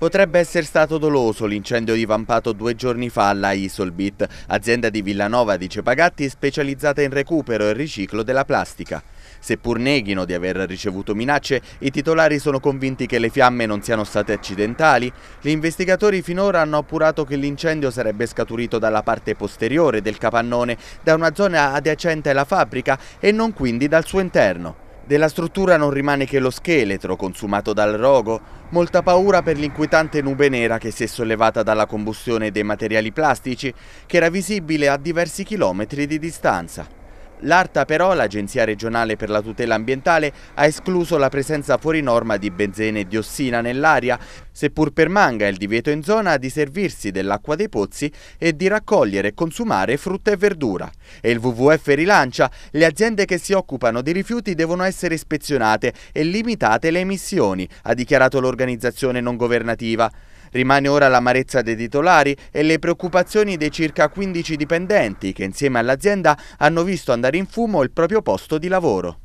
Potrebbe essere stato doloso l'incendio divampato due giorni fa alla Isolbit, azienda di Villanova di Cepagatti specializzata in recupero e riciclo della plastica. Seppur neghino di aver ricevuto minacce, i titolari sono convinti che le fiamme non siano state accidentali. Gli investigatori finora hanno appurato che l'incendio sarebbe scaturito dalla parte posteriore del capannone, da una zona adiacente alla fabbrica e non quindi dal suo interno. Della struttura non rimane che lo scheletro, consumato dal rogo, molta paura per l'inquietante nube nera che si è sollevata dalla combustione dei materiali plastici, che era visibile a diversi chilometri di distanza. L'ARTA però, l'Agenzia regionale per la tutela ambientale, ha escluso la presenza fuori norma di benzene e diossina nell'aria, seppur permanga il divieto in zona di servirsi dell'acqua dei pozzi e di raccogliere e consumare frutta e verdura. E il WWF rilancia, le aziende che si occupano di rifiuti devono essere ispezionate e limitate le emissioni, ha dichiarato l'organizzazione non governativa. Rimane ora l'amarezza dei titolari e le preoccupazioni dei circa 15 dipendenti che insieme all'azienda hanno visto andare in fumo il proprio posto di lavoro.